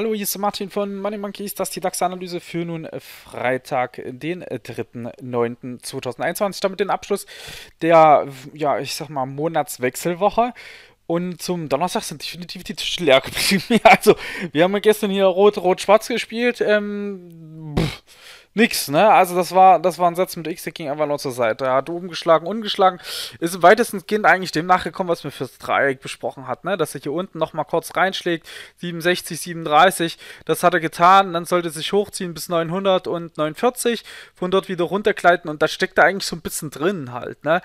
Hallo, hier ist Martin von Money Monkeys. Das ist die DAX-Analyse für nun äh, Freitag, den 3.9.2021. Äh, Damit den Abschluss der, ja, ich sag mal, Monatswechselwoche. Und zum Donnerstag sind definitiv die Tische leer geblieben. also, wir haben gestern hier Rot-Rot-Schwarz gespielt. Ähm, Nix, ne? Also das war, das war ein Satz mit X, der ging einfach nur zur Seite. Er hat umgeschlagen, ungeschlagen, ist im weitesten Kind eigentlich dem nachgekommen, was wir fürs Dreieck besprochen hat, ne? Dass er hier unten nochmal kurz reinschlägt, 67, 37, das hat er getan, dann sollte er sich hochziehen bis 900 und 49, von dort wieder runtergleiten und da steckt er eigentlich so ein bisschen drin halt, ne?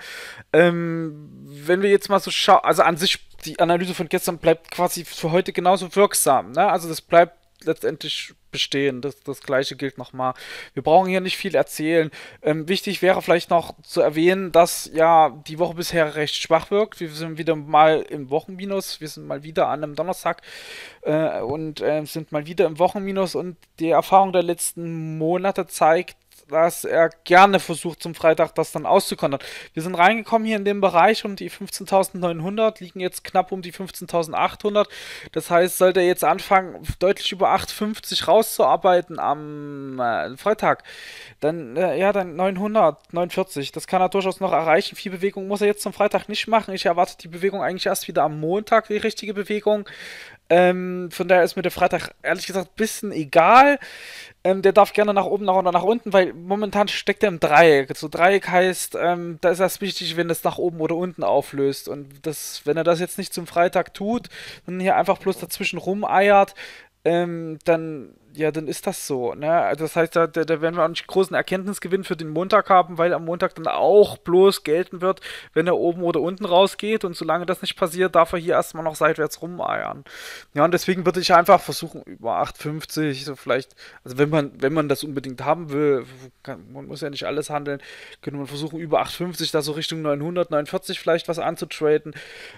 Ähm, wenn wir jetzt mal so schauen, also an sich, die Analyse von gestern bleibt quasi für heute genauso wirksam, ne? Also das bleibt letztendlich bestehen. Das, das gleiche gilt nochmal. Wir brauchen hier nicht viel erzählen. Ähm, wichtig wäre vielleicht noch zu erwähnen, dass ja die Woche bisher recht schwach wirkt. Wir sind wieder mal im Wochenminus. Wir sind mal wieder an einem Donnerstag äh, und äh, sind mal wieder im Wochenminus. Und die Erfahrung der letzten Monate zeigt, dass er gerne versucht, zum Freitag das dann auszukontern. Wir sind reingekommen hier in dem Bereich um die 15.900, liegen jetzt knapp um die 15.800. Das heißt, sollte er jetzt anfangen, deutlich über 8,50 rauszuarbeiten am äh, Freitag, dann, äh, ja, dann 900, 49. Das kann er durchaus noch erreichen. Viel Bewegung muss er jetzt zum Freitag nicht machen. Ich erwarte die Bewegung eigentlich erst wieder am Montag, die richtige Bewegung. Ähm, von daher ist mir der Freitag ehrlich gesagt ein bisschen egal. Ähm, der darf gerne nach oben nach oder nach unten, weil momentan steckt er im Dreieck. So Dreieck heißt, ähm, da ist das wichtig, wenn das nach oben oder unten auflöst. Und das, wenn er das jetzt nicht zum Freitag tut, sondern hier einfach bloß dazwischen rumeiert, ähm, dann ja, dann ist das so. Ne? Also das heißt, da, da werden wir auch nicht großen Erkenntnisgewinn für den Montag haben, weil am Montag dann auch bloß gelten wird, wenn er oben oder unten rausgeht. Und solange das nicht passiert, darf er hier erstmal noch seitwärts rumeiern. Ja, und deswegen würde ich einfach versuchen, über 8,50, so vielleicht, also wenn man, wenn man das unbedingt haben will, kann, man muss ja nicht alles handeln, könnte man versuchen, über 8,50 da so Richtung 900, 49 vielleicht was anzutraden.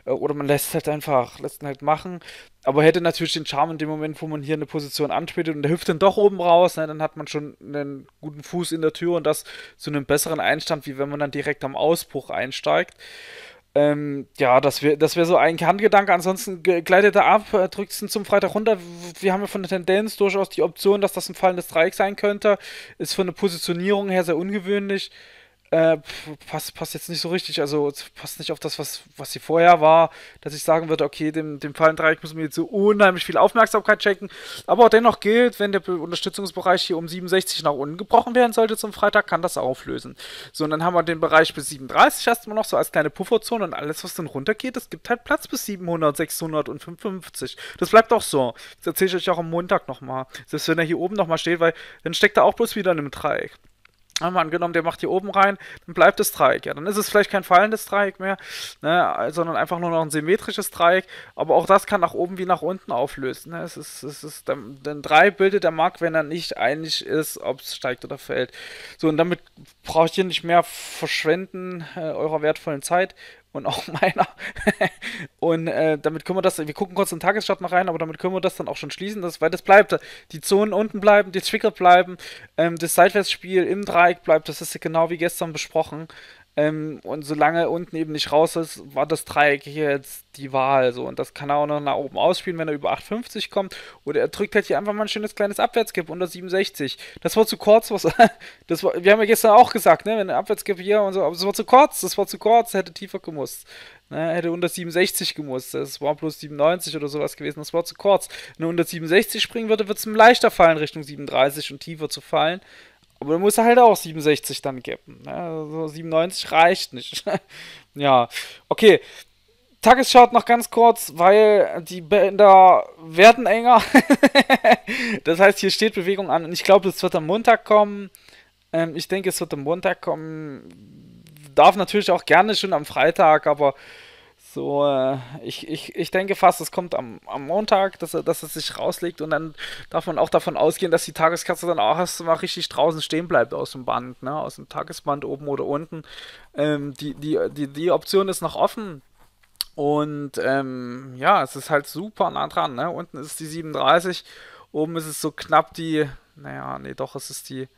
Äh, oder man lässt es halt einfach, lässt ihn halt machen. Aber hätte natürlich den Charme in dem Moment, wo man hier eine Position antradet und der hüpft dann doch oben raus, ne, dann hat man schon einen guten Fuß in der Tür und das zu einem besseren Einstand, wie wenn man dann direkt am Ausbruch einsteigt. Ähm, ja, das wäre das wär so ein Kerngedanke. Ansonsten gleitet er ab, äh, drückt es zum Freitag runter. Wir haben ja von der Tendenz durchaus die Option, dass das ein fallendes Dreieck sein könnte. Ist von der Positionierung her sehr ungewöhnlich äh, passt, passt jetzt nicht so richtig. Also passt nicht auf das, was, was sie vorher war, dass ich sagen würde, okay, dem, dem Fallen-Dreieck müssen wir jetzt so unheimlich viel Aufmerksamkeit checken. Aber dennoch gilt, wenn der Unterstützungsbereich hier um 67 nach unten gebrochen werden sollte zum Freitag, kann das auflösen. So, und dann haben wir den Bereich bis 37 erstmal noch so als kleine Pufferzone und alles, was dann runtergeht, das gibt halt Platz bis 700, 600 und 55. Das bleibt auch so. Das erzähle ich euch auch am Montag nochmal. Selbst wenn er hier oben nochmal steht, weil dann steckt er auch bloß wieder in einem Dreieck haben wir angenommen, der macht hier oben rein, dann bleibt das Dreieck. Ja, dann ist es vielleicht kein fallendes Dreieck mehr, ne, sondern einfach nur noch ein symmetrisches Dreieck. Aber auch das kann nach oben wie nach unten auflösen. Ne. Es ist, es ist, denn drei bildet der Markt, wenn er nicht einig ist, ob es steigt oder fällt. So, und damit braucht ihr nicht mehr verschwenden äh, eurer wertvollen Zeit und auch meiner. Und äh, damit können wir das, wir gucken kurz in den Tagesstart mal rein, aber damit können wir das dann auch schon schließen, dass, weil das bleibt, die Zonen unten bleiben, die Trigger bleiben, ähm, das Seitwärtsspiel im Dreieck bleibt, das ist genau wie gestern besprochen. Ähm, und solange unten eben nicht raus ist, war das Dreieck hier jetzt die Wahl. So. Und das kann er auch noch nach oben ausspielen, wenn er über 8,50 kommt. Oder er drückt halt hier einfach mal ein schönes kleines Abwärtskipp unter 67. Das war zu kurz. Was, das war, wir haben ja gestern auch gesagt, ne? wenn der Abwärtskipp hier und so, aber das war zu kurz, das war zu kurz, hätte tiefer gemusst. Ne, hätte unter 67 gemusst. Das war bloß 97 oder sowas gewesen. Das war zu kurz. Wenn er unter 67 springen würde, wird es ihm leichter fallen, Richtung 37 und tiefer zu fallen. Aber dann muss er halt auch 67 dann geben. Ne? Also 97 reicht nicht. ja, okay. Tagesschart noch ganz kurz, weil die Bänder werden enger. das heißt, hier steht Bewegung an. Und ich glaube, das wird am Montag kommen. Ähm, ich denke, es wird am Montag kommen darf natürlich auch gerne schon am Freitag, aber so, äh, ich, ich, ich denke fast, es kommt am, am Montag, dass er, dass er sich rauslegt und dann darf man auch davon ausgehen, dass die Tageskerze dann auch erstmal richtig draußen stehen bleibt aus dem Band, ne? aus dem Tagesband oben oder unten. Ähm, die, die, die, die Option ist noch offen. Und ähm, ja, es ist halt super nah dran. Ne? Unten ist die 37, oben ist es so knapp die, naja, nee, doch, es ist die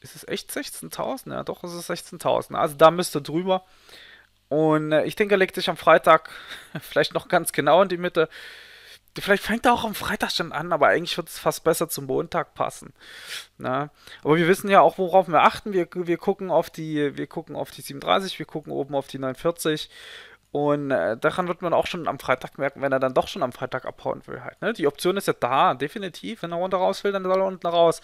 ist es echt 16.000? Ja, doch, es ist 16.000. Also da müsste drüber. Und äh, ich denke, er legt sich am Freitag vielleicht noch ganz genau in die Mitte. Vielleicht fängt er auch am Freitag schon an, aber eigentlich wird es fast besser zum Montag passen. Na? Ne? Aber wir wissen ja auch, worauf wir achten. Wir, wir, gucken auf die, wir gucken auf die 37, wir gucken oben auf die 49 und äh, daran wird man auch schon am Freitag merken, wenn er dann doch schon am Freitag abhauen will. Halt, ne? Die Option ist ja da, definitiv. Wenn er unten raus will, dann soll er unten raus.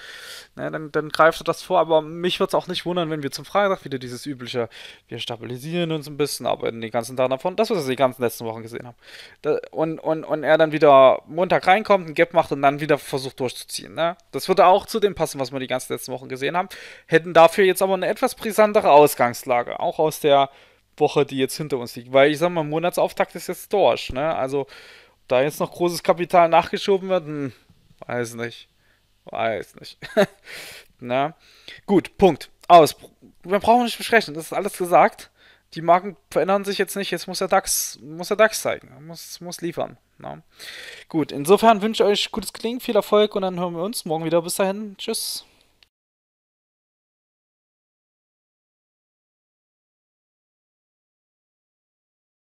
Ne? Dann, dann greift er das vor. Aber mich würde es auch nicht wundern, wenn wir zum Freitag wieder dieses übliche, wir stabilisieren uns ein bisschen, arbeiten die ganzen Tage davon, das, was wir die ganzen letzten Wochen gesehen haben. Da, und, und, und er dann wieder Montag reinkommt, einen Gap macht und dann wieder versucht durchzuziehen. Ne? Das würde auch zu dem passen, was wir die ganzen letzten Wochen gesehen haben. Hätten dafür jetzt aber eine etwas brisantere Ausgangslage. Auch aus der Woche, die jetzt hinter uns liegt. Weil ich sag mal, Monatsauftakt ist jetzt durch. Ne? Also, da jetzt noch großes Kapital nachgeschoben wird, hm, weiß nicht. Weiß nicht. Na? Gut, Punkt. Aus. Wir brauchen nicht besprechen, das ist alles gesagt. Die Marken verändern sich jetzt nicht, jetzt muss der DAX, muss der DAX zeigen, muss, muss liefern. Na? Ne? Gut, insofern wünsche ich euch gutes Klingen, viel Erfolg und dann hören wir uns morgen wieder. Bis dahin, tschüss.